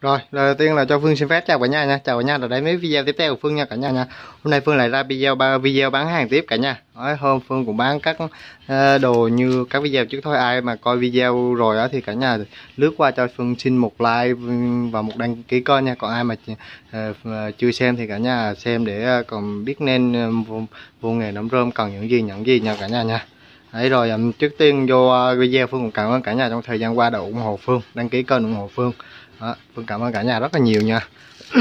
Rồi, lời đầu tiên là cho Phương xin phép chào cả nhà nha. Chào cả nhà, là đấy mấy video tiếp theo của Phương nha cả nhà nha. Hôm nay Phương lại ra video ba video bán hàng tiếp cả nhà. Đấy, hôm Phương cũng bán các ờ, đồ như các video trước thôi. Ai mà coi video rồi đó thì cả nhà lướt qua cho Phương xin một like và một đăng ký coi nha. Còn ai mà ờ, ờ, chưa xem thì cả nhà xem để còn biết nên vô, vô nghề nấm rơm cần những gì nhận gì nha cả nhà nha. Đấy rồi trước tiên vô ờ, video Phương cũng cảm ơn cả nhà trong thời gian qua đã ủng hộ Phương Đăng ký kênh ủng hộ Phương đó, Phương cảm ơn cả nhà rất là nhiều nha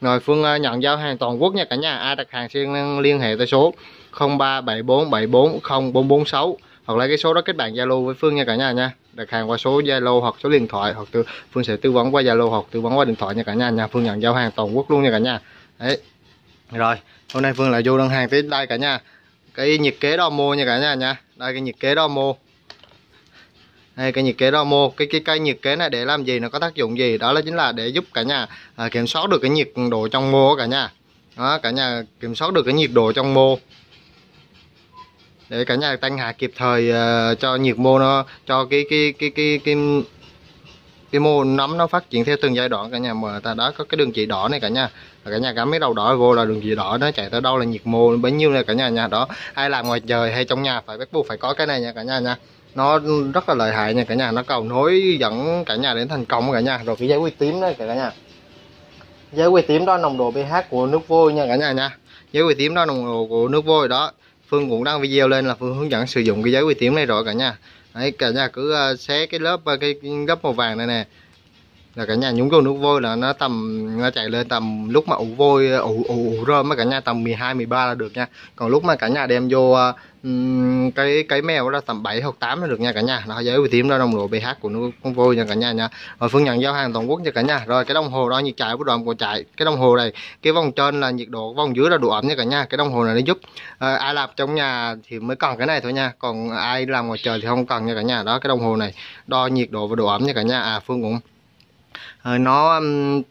Rồi Phương ờ, nhận giao hàng toàn quốc nha cả nhà Ai đặt hàng xin liên hệ tới số 0374740446 Hoặc là cái số đó kết bạn Zalo với Phương nha cả nhà nha Đặt hàng qua số Zalo hoặc số điện thoại hoặc từ Phương sẽ tư vấn qua Zalo hoặc tư vấn qua điện thoại nha cả nhà nha Phương nhận giao hàng toàn quốc luôn nha cả nhà Đấy Rồi hôm nay Phương lại vô đơn hàng tới đây cả nhà Cái nhiệt kế đo mua nha cả nhà nha đây cái nhiệt kế đo mô đây cái nhiệt kế đo mô cái cái cây nhiệt kế này để làm gì nó có tác dụng gì đó là chính là để giúp cả nhà à, kiểm soát được cái nhiệt độ trong mô cả nhà đó cả nhà kiểm soát được cái nhiệt độ trong mô để cả nhà tăng hạ kịp thời uh, cho nhiệt mô nó cho cái cái cái cái cái, cái cái mô nấm nó phát triển theo từng giai đoạn cả nhà mà ta đã có cái đường chỉ đỏ này cả nhà và cả nhà cảm mấy đầu đỏ vô là đường chỉ đỏ nó chạy tới đâu là nhiệt mô bấy nhiêu này cả nhà nhà đó ai làm ngoài trời hay trong nhà phải bắt buộc phải có cái này nha cả nhà nha nó rất là lợi hại nha cả nhà nó cầu nối dẫn cả nhà đến thành công cả nhà rồi cái giấy quy tím đây cả nhà giấy quy tím đó nồng độ pH của nước vôi nha cả nhà nha giấy quy tím đó nồng độ của nước vôi đó Phương cũng đăng video lên là Phương hướng dẫn sử dụng cái giấy quy tím này rồi cả nhà đấy cả nhà cứ ờ, xé cái lớp cái, ờ, cái lớp màu vàng này nè là cả nhà nhúng vô nước vôi là nó tầm nó chạy lên tầm lúc mà ủ vôi ủ ủ, ủ rơm mà cả nhà tầm 12 13 là được nha còn lúc mà cả nhà đem vô um, cái cái mèo là tầm 7 hoặc 8 là được nha cả nhà nó giới vị tím ra đồng độ pH của nó con vôi nha cả nhà nha rồi phương nhận giao hàng toàn quốc nha cả nhà rồi cái đồng hồ đó nhiệt chạy của đoạn của chạy cái đồng hồ này cái vòng trên là nhiệt độ vòng dưới là độ ẩm nha cả nhà cái đồng hồ này nó giúp à, ai làm trong nhà thì mới cần cái này thôi nha còn ai làm ngoài trời thì không cần nha cả nhà đó cái đồng hồ này đo nhiệt độ và độ ẩm nha cả nhà à phương cũng uh, nó um,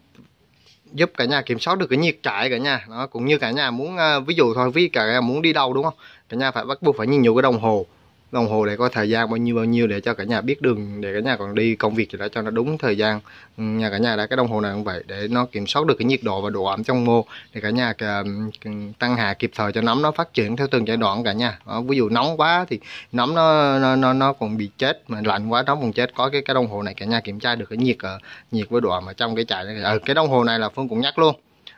giúp cả nhà kiểm soát được cái nhiệt trại cả nhà nó cũng như cả nhà muốn uh, ví dụ thôi ví cả nhà muốn đi đâu đúng không cả nhà phải bắt buộc phải nhìn nhiều cái đồng hồ đồng hồ để có thời gian bao nhiêu bao nhiêu để cho cả nhà biết đường để cả nhà còn đi công việc thì đã cho nó đúng thời gian ừ, nhà cả nhà đã cái đồng hồ này cũng vậy để nó kiểm soát được cái nhiệt độ và độ ẩm trong mô để cả nhà tăng hạ kịp thời cho nấm nó phát triển theo từng giai đoạn cả nhà ví dụ nóng quá thì nấm nó nó nó, nó còn bị chết mà lạnh quá nó còn chết có cái cái đồng hồ này cả nhà kiểm tra được cái nhiệt ờ, nhiệt với độ ẩm ở trong cái chạy ừ, ờ, cái đồng hồ này là phương cũng nhắc luôn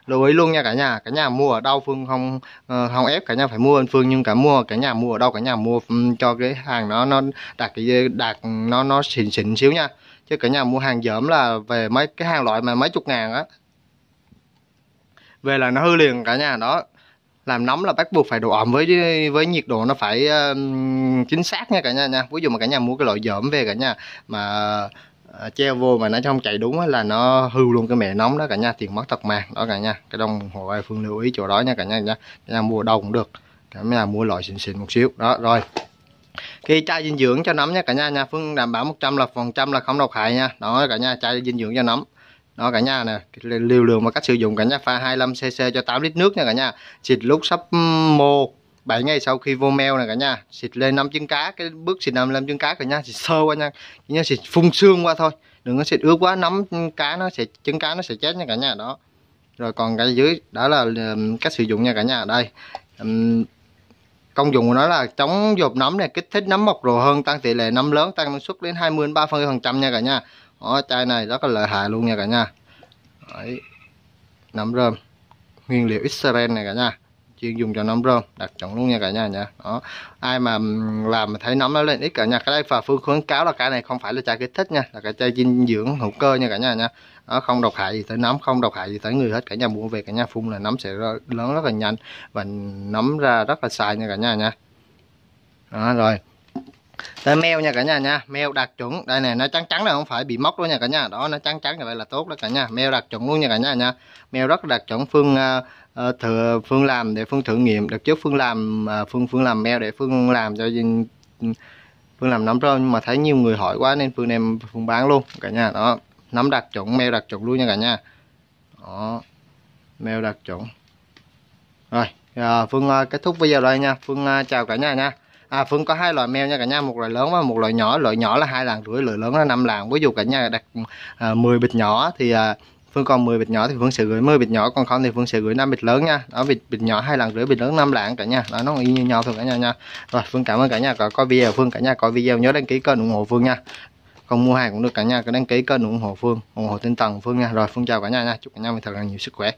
lưu ý luôn nha cả nhà cả nhà mua ở đâu phương không ờ, không ép cả nhà phải mua anh phương nhưng cả mua cả nhà mua ở đâu cả nhà mua cho cái hàng nó nó đạt cái đạt nó nó xịn xịn xíu nha chứ cả nhà mua hàng dởm là về mấy cái hàng loại mà mấy chục ngàn á về là nó hư liền cả nhà đó làm nóng là bắt buộc phải độ ẩm với với nhiệt độ nó phải uh, chính xác nha cả nhà nha ví dụ mà cả nhà mua cái loại dởm về cả nhà mà treo à, vô mà nó không chạy đúng là nó hư luôn cái mẹ nóng đó cả nhà tiền mất thật mạng đó cả nhà cái đồng hồ ai phương lưu ý chỗ đó nha cả nhà nha cả nhà mua đồng cũng được cả nhà mua loại xịn xịn một xíu đó rồi cái chai dinh dưỡng cho nấm nha cả nhà nha phương đảm bảo 100 là phần trăm là không độc hại nha đó cả nhà chai dinh dưỡng cho nấm đó cả nhà nè liều lượng và cách sử dụng cả nhà pha 25cc cho 8 lít nước nha cả nhà xịt lúc sắp mô 7 ngày sau khi vô meo này cả nhà xịt lên năm trứng cá cái bước xịt làm làm trứng cá cả nhà xịt sơ qua nha cả nhà xịt phun xương qua thôi đừng có xịt ướt quá nắm cá nó sẽ trứng cá nó sẽ chết nha cả nhà đó rồi còn cái dưới đó là cách sử dụng nha cả nhà đây công dụng của nó là chống dột nấm này kích thích nấm mọc rồ hơn tăng tỷ lệ nấm lớn tăng năng suất đến 20 ba phần trăm nha cả nhà đó, chai này rất là lợi hại luôn nha cả nhà Đấy. nấm rơm nguyên liệu Israel này cả nhà chuyên dùng cho nấm rơm đặc chuẩn luôn nha cả nhà nha đó ai mà làm mà thấy nấm nó lên ít cả nhà cái đây và phương khuyến cáo là cái này không phải là chai kích thích nha là cái chai dinh dưỡng hữu cơ nha cả nhà nha nó không độc hại gì tới nấm không độc hại gì tới người hết cả nhà mua về cả nhà phun là nấm sẽ lớn rất là nhanh và nấm ra rất là xài nha cả nhà nha đó rồi tới mèo nha cả nhà nha mèo đạt chuẩn đây này nó trắng trắng là không phải bị móc đâu nha cả nhà đó nó trắng trắng như vậy là tốt đó cả nhà mèo đạt chuẩn luôn nha cả nhà nha mèo rất đạt chuẩn phương uh, ờ, ờ, thừa phương làm để phương thử nghiệm được trước phương làm uh, phương phương làm mèo để phương làm cho ừ, phương làm nấm rơm nhưng mà thấy nhiều người hỏi quá nên phương đem phương bán luôn cả nhà đó nấm đạt chuẩn mèo đạt chuẩn luôn nha cả nhà đó mèo đạt chuẩn rồi à, phương uh, kết thúc video đây nha phương uh, chào cả nhà nha à, Phương có hai loại mèo nha cả nhà một loại lớn và một loại nhỏ loại nhỏ là hai làng rưỡi loại lớn là năm làng ví dụ cả nhà đặt à, 10 bịch nhỏ thì à, Phương còn 10 bịch nhỏ thì Phương sẽ gửi 10 bịch nhỏ còn không thì Phương sẽ gửi 5 bịch lớn nha đó bịch bịch nhỏ hai lần rưỡi bịch lớn 5 lạng cả nhà đó nó y như nhau thôi cả nhà nha rồi Phương cảm ơn cả nhà có, coi video Phương cả nhà coi video nhớ đăng ký kênh ủng hộ Phương nha còn mua hàng cũng được cả nhà cứ đăng ký kênh ủng hộ Phương ủng hộ tinh thần Phương nha rồi Phương chào cả nhà nha chúc cả nhà mình thật là nhiều sức khỏe